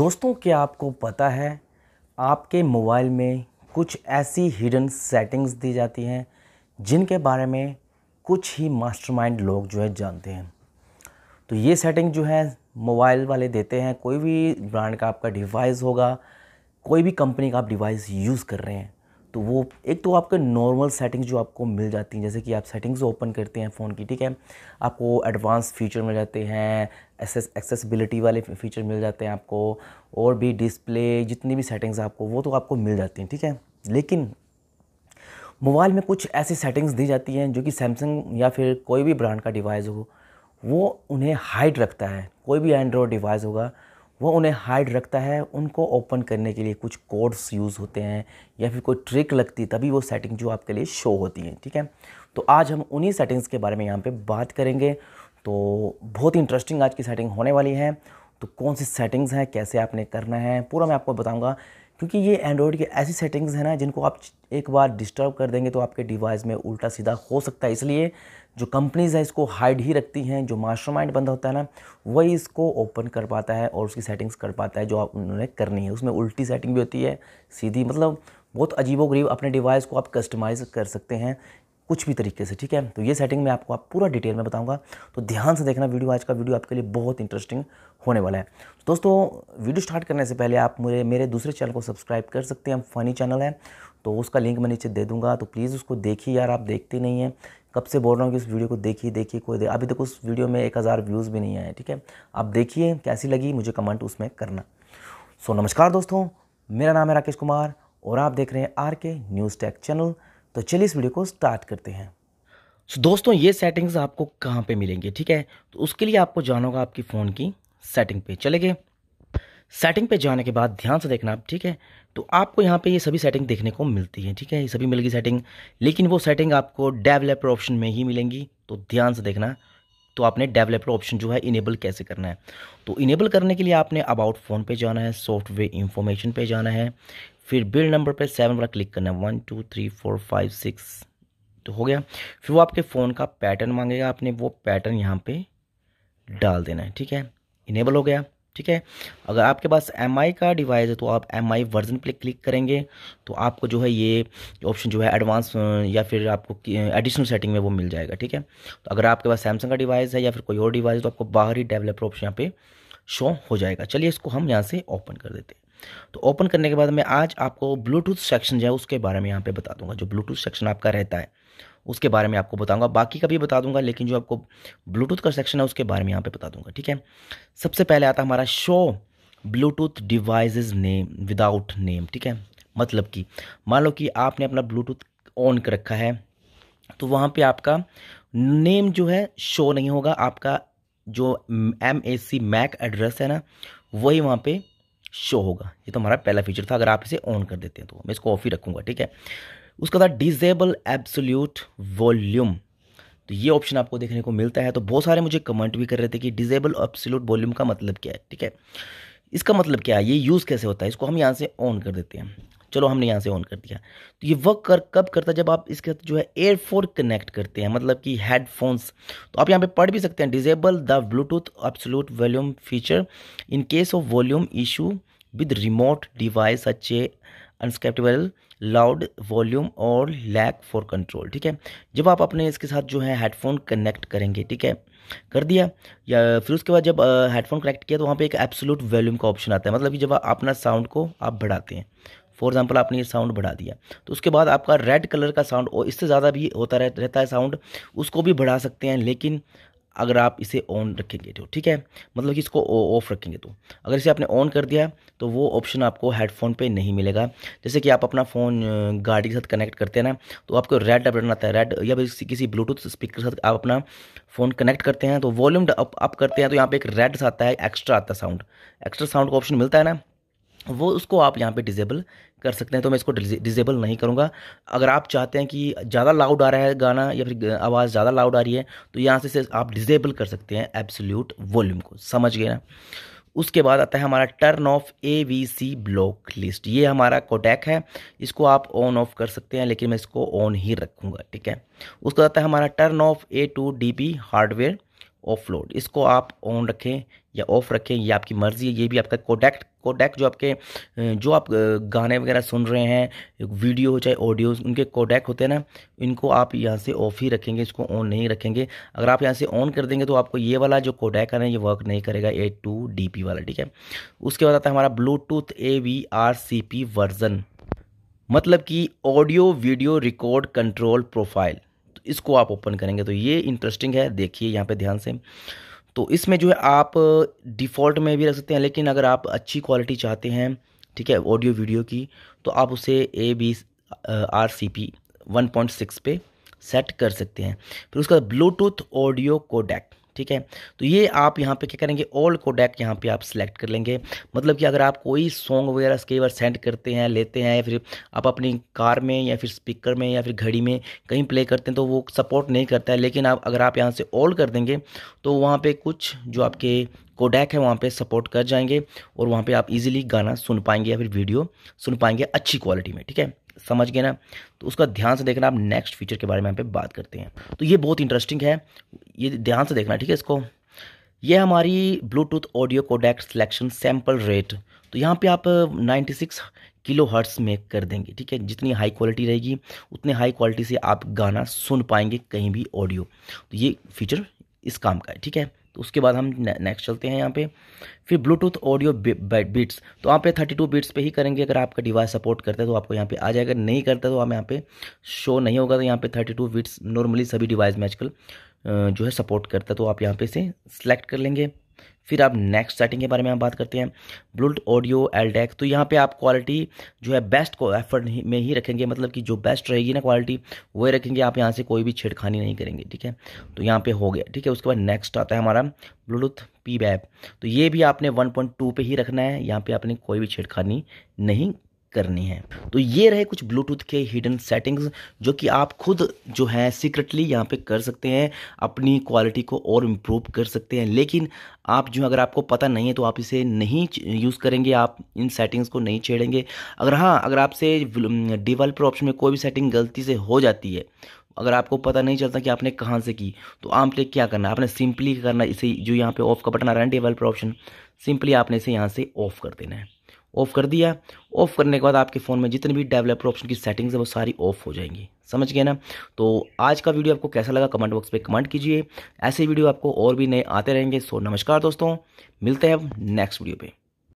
दोस्तों क्या आपको पता है आपके मोबाइल में कुछ ऐसी हिडन सेटिंग्स दी जाती हैं जिनके बारे में कुछ ही मास्टरमाइंड लोग जो है जानते हैं तो ये सेटिंग जो है मोबाइल वाले देते हैं कोई भी ब्रांड का आपका डिवाइस होगा कोई भी कंपनी का आप डिवाइस यूज़ कर रहे हैं तो वो एक तो आपके नॉर्मल सेटिंग्स जो आपको मिल जाती हैं जैसे कि आप सेटिंग्स ओपन करते हैं फ़ोन की ठीक है आपको एडवांस फीचर मिल जाते हैं एसेस एक्सेसिबिलिटी वाले फीचर मिल जाते हैं आपको और भी डिस्प्ले जितनी भी सेटिंग्स आपको वो तो आपको मिल जाती हैं ठीक है लेकिन मोबाइल में कुछ ऐसी सेटिंग्स दी जाती हैं जो कि सैमसंग या फिर कोई भी ब्रांड का डिवाइस हो वो उन्हें हाइड रखता है कोई भी एंड्रॉयड डिवाइस होगा वो उन्हें हाइड रखता है उनको ओपन करने के लिए कुछ कोड्स यूज़ होते हैं या फिर कोई ट्रिक लगती तभी वो सेटिंग जो आपके लिए शो होती है ठीक है तो आज हम उन्हीं सेटिंग्स के बारे में यहाँ पे बात करेंगे तो बहुत ही इंटरेस्टिंग आज की सेटिंग होने वाली है तो कौन सी सेटिंग्स हैं कैसे आपने करना है पूरा मैं आपको बताऊँगा क्योंकि ये एंड्रॉयड के ऐसी सेटिंग्स हैं ना जिनको आप एक बार डिस्टर्ब कर देंगे तो आपके डिवाइस में उल्टा सीधा हो सकता है इसलिए जो कंपनीज़ हैं इसको हाइड ही रखती हैं जो मास्टरमाइंड बंदा होता है ना वही इसको ओपन कर पाता है और उसकी सेटिंग्स कर पाता है जो आप उन्होंने करनी है उसमें उल्टी सेटिंग भी होती है सीधी मतलब बहुत अजीबो गरीब अपने डिवाइस को आप कस्टमाइज़ कर सकते हैं कुछ भी तरीके से ठीक है तो ये सेटिंग मैं आपको आप पूरा डिटेल में बताऊंगा तो ध्यान से देखना वीडियो आज का वीडियो आपके लिए बहुत इंटरेस्टिंग होने वाला है तो दोस्तों वीडियो स्टार्ट करने से पहले आप मुझे मेरे दूसरे चैनल को सब्सक्राइब कर सकते हैं फनी चैनल है तो उसका लिंक मैं नीचे दे दूंगा तो प्लीज़ उसको देखिए यार आप देखते नहीं हैं कब से बोल रहा हूँ कि उस वीडियो को देखिए देखिए कोई दे अभी तक उस वीडियो में एक हज़ार व्यूज़ भी नहीं आए ठीक है आप देखिए कैसी लगी मुझे कमेंट उसमें करना सो नमस्कार दोस्तों मेरा नाम है राकेश कुमार और आप देख रहे हैं आर के न्यूज़ टैक चैनल तो चलिए इस वीडियो को स्टार्ट करते हैं सो so, दोस्तों ये सेटिंग्स आपको कहाँ पे मिलेंगे ठीक है तो उसके लिए आपको जाना होगा आपकी फ़ोन की सेटिंग पे चले गए सेटिंग पे जाने के बाद ध्यान से देखना आप ठीक है तो आपको यहाँ पे ये सभी सेटिंग देखने को मिलती है ठीक है ये सभी मिलेगी सेटिंग लेकिन वो सेटिंग आपको डेवलपर ऑप्शन में ही मिलेंगी तो ध्यान से देखना तो आपने डेवलपर ऑप्शन जो है इनेबल कैसे करना है तो इनेबल करने के लिए आपने अबाउट फ़ोन पे जाना है सॉफ्टवेयर इन्फॉर्मेशन पे जाना है फिर बिल नंबर पे सेवन वाला क्लिक करना है one two three four five six तो हो गया फिर वो आपके फ़ोन का पैटर्न मांगेगा आपने वो पैटर्न यहाँ पर डाल देना है ठीक है इनेबल हो गया ठीक है अगर आपके पास एम का डिवाइस है तो आप एम आई वर्जन पे क्लिक करेंगे तो आपको जो है ये ऑप्शन जो है एडवांस या फिर आपको एडिशनल सेटिंग में वो मिल जाएगा ठीक है तो अगर आपके पास सैमसंग का डिवाइस है या फिर कोई और डिवाइस है तो आपको बाहरी डेवलपर ऑप्शन यहाँ पे शो हो जाएगा चलिए इसको हम यहाँ से ओपन कर देते तो ओपन करने के बाद मैं आज आपको ब्लूटूथ सेक्शन जो है उसके बारे में यहाँ पर बता दूंगा जो ब्लूटूथ सेक्शन आपका रहता है उसके बारे में आपको बताऊंगा बाकी का भी बता दूंगा लेकिन जो आपको ब्लूटूथ का सेक्शन है उसके बारे में यहाँ पे बता दूंगा ठीक है सबसे पहले आता हमारा show bluetooth devices name without name ठीक है मतलब कि मान लो कि आपने अपना ब्लूटूथ ऑन कर रखा है तो वहाँ पर आपका नेम जो है शो नहीं होगा आपका जो M A C MAC address है ना वही वहाँ पे शो होगा ये तो हमारा पहला फीचर था अगर आप इसे ऑन कर देते हैं तो मैं इसको ऑफ ही रखूँगा ठीक है उसके बाद डिजेबल एब्सोल्यूट वॉल्यूम तो ये ऑप्शन आपको देखने को मिलता है तो बहुत सारे मुझे कमेंट भी कर रहे थे कि डिजेबल एब्सोल्यूट वॉल्यूम का मतलब क्या है ठीक है इसका मतलब क्या है ये यूज़ कैसे होता है इसको हम यहाँ से ऑन कर देते हैं चलो हमने यहाँ से ऑन कर दिया तो ये वर्क कर कब करता है जब आप इसके साथ जो है एयरफोन कनेक्ट करते हैं मतलब कि हेडफोन्स तो आप यहाँ पे पढ़ भी सकते हैं disable the bluetooth absolute volume feature in case of volume issue with remote device अच्छे ए अनस्क्रिप्टेबल लाउड वॉल्यूम और लैक फॉर कंट्रोल ठीक है जब आप अपने इसके साथ जो है हेडफोन कनेक्ट करेंगे ठीक है कर दिया या फिर उसके बाद जब हेडफोन कनेक्ट किया तो वहाँ पे एक एब्सोलूट वॉल्यूम का ऑप्शन आता है मतलब कि जब आप अपना साउंड को आप बढ़ाते हैं फॉर एग्जाम्पल आपने ये साउंड बढ़ा दिया तो उसके बाद आपका रेड कलर का साउंड और इससे ज़्यादा भी होता रह, रहता है साउंड उसको भी बढ़ा सकते हैं लेकिन अगर आप इसे ऑन रखेंगे तो ठीक है मतलब कि इसको ऑफ रखेंगे तो अगर इसे आपने ऑन कर दिया तो वो ऑप्शन आपको हेडफोन पे नहीं मिलेगा जैसे कि आप अपना फ़ोन गाड़ी के साथ कनेक्ट करते हैं ना तो आपको रेड बटन आता है रेड या किसी किसी ब्लूटूथ स्पीकर के साथ आप अपना फ़ोन कनेक्ट करते हैं तो वॉल्यूम अप अप करते हैं तो यहाँ पर एक रेड आता है एक्स्ट्रा आता है साउंड एक्स्ट्रा साउंड का ऑप्शन मिलता है ना वो उसको आप यहाँ पे डिजेबल कर सकते हैं तो मैं इसको डिजेबल नहीं करूँगा अगर आप चाहते हैं कि ज़्यादा लाउड आ रहा है गाना या फिर आवाज़ ज़्यादा लाउड आ रही है तो यहाँ से आप डिजेबल कर सकते हैं एब्सोल्यूट वॉल्यूम को समझ गए ना उसके बाद आता है हमारा turn off A V C block list ये हमारा कोटैक है इसको आप ऑन ऑफ कर सकते हैं लेकिन मैं इसको ऑन ही रखूँगा ठीक है उसके बाद आता है हमारा turn off A two D P hardware offload इसको आप ऑन रखें या ऑफ रखें ये आपकी मर्ज़ी है ये भी आपका कोडेक्ट कोडेक जो आपके जो आप गाने वगैरह सुन रहे हैं वीडियो हो चाहे ऑडियो उनके कोडेक होते हैं ना इनको आप यहाँ से ऑफ ही रखेंगे इसको ऑन नहीं रखेंगे अगर आप यहाँ से ऑन कर देंगे तो आपको ये वाला जो कोडेक है ये वर्क नहीं करेगा ए टू डी पी वाला ठीक है उसके बाद आता है हमारा bluetooth A V R C P version मतलब कि audio video record control profile इसको आप ओपन करेंगे तो ये इंटरेस्टिंग है देखिए यहाँ पे ध्यान से तो इसमें जो है आप डिफ़ॉल्ट में भी रख सकते हैं लेकिन अगर आप अच्छी क्वालिटी चाहते हैं ठीक है ऑडियो वीडियो की तो आप उसे A B R C P one point six पे सेट कर सकते हैं फिर उसका ब्लूटूथ ऑडियो कोडेक ठीक है तो ये आप यहाँ पे क्या करेंगे ओल्ड कोडेक यहाँ पे आप सिलेक्ट कर लेंगे मतलब कि अगर आप कोई सॉन्ग वगैरह कई बार सेंड करते हैं लेते हैं या फिर आप अपनी कार में या फिर स्पीकर में या फिर घड़ी में कहीं प्ले करते हैं तो वो सपोर्ट नहीं करता है लेकिन आप अगर आप यहाँ से ओल्ड कर देंगे तो वहाँ पर कुछ जो आपके कोडैक है वहाँ पे सपोर्ट कर जाएंगे और वहाँ पे आप इजीली गाना सुन पाएंगे या फिर वीडियो सुन पाएंगे अच्छी क्वालिटी में ठीक है समझ गए ना तो उसका ध्यान से देखना आप नेक्स्ट फीचर के बारे में यहाँ पे बात करते हैं तो ये बहुत इंटरेस्टिंग है ये ध्यान से देखना ठीक है इसको ये हमारी bluetooth audio codec selection sample rate तो यहाँ पे आप 96 किलो हर्ट्स में कर देंगे ठीक है जितनी हाई क्वालिटी रहेगी उतने हाई क्वालिटी से आप गाना सुन पाएंगे कहीं भी ऑडियो तो ये फीचर इस काम का है ठीक है तो उसके बाद हम नेक्स्ट चलते हैं यहाँ पे फिर ब्लूटूथ ऑडियो बीट्स तो आप पे 32 बीट्स पे ही करेंगे अगर आपका डिवाइस सपोर्ट करता है तो आपको यहाँ पे आ जाएगा नहीं करता तो आप यहाँ पे शो नहीं होगा तो यहाँ पे 32 बीट्स नॉर्मली सभी डिवाइस में आजकल जो है सपोर्ट करता है तो आप यहाँ पे इसे सेलेक्ट कर लेंगे फिर आप नेक्स्ट सेटिंग के बारे में हम बात करते हैं ब्लूट ऑडियो एलडेक तो यहाँ पे आप क्वालिटी जो है बेस्ट को एफर्ट में ही रखेंगे मतलब कि जो बेस्ट रहेगी ना क्वालिटी वही रखेंगे आप यहाँ से कोई भी छेड़खानी नहीं करेंगे ठीक है तो यहाँ पे हो गया ठीक है उसके बाद नेक्स्ट आता है हमारा ब्लूटूथ पी बैप तो ये भी आपने 1.2 पे ही रखना है यहाँ पर आपने कोई भी छेड़खानी नहीं करनी है तो ये रहे कुछ ब्लूटूथ के हिडन सेटिंग्स जो कि आप खुद जो है सीक्रेटली यहाँ पे कर सकते हैं अपनी क्वालिटी को और इम्प्रूव कर सकते हैं लेकिन आप जो अगर आपको पता नहीं है तो आप इसे नहीं यूज़ करेंगे आप इन सेटिंग्स को नहीं छेड़ेंगे अगर हाँ अगर आपसे डिवेल्पर ऑप्शन में कोई भी सेटिंग गलती से हो जाती है अगर आपको पता नहीं चलता कि आपने कहाँ से की तो आपने क्या करना आपने सिंपली करना इसे जो यहाँ पे ऑफ का बटन आ रहा है डेवलपर ऑप्शन सिंपली आपने इसे यहाँ से ऑफ कर देना है ऑफ़ कर दिया ऑफ़ करने के बाद आपके फ़ोन में जितने भी डेवलपर ऑप्शन की सेटिंग्स है वो सारी ऑफ़ हो जाएंगी समझ गए ना तो आज का वीडियो आपको कैसा लगा कमेंट बॉक्स पे कमेंट कीजिए ऐसे वीडियो आपको और भी नए आते रहेंगे सो नमस्कार दोस्तों मिलते हैं अब नेक्स्ट वीडियो पर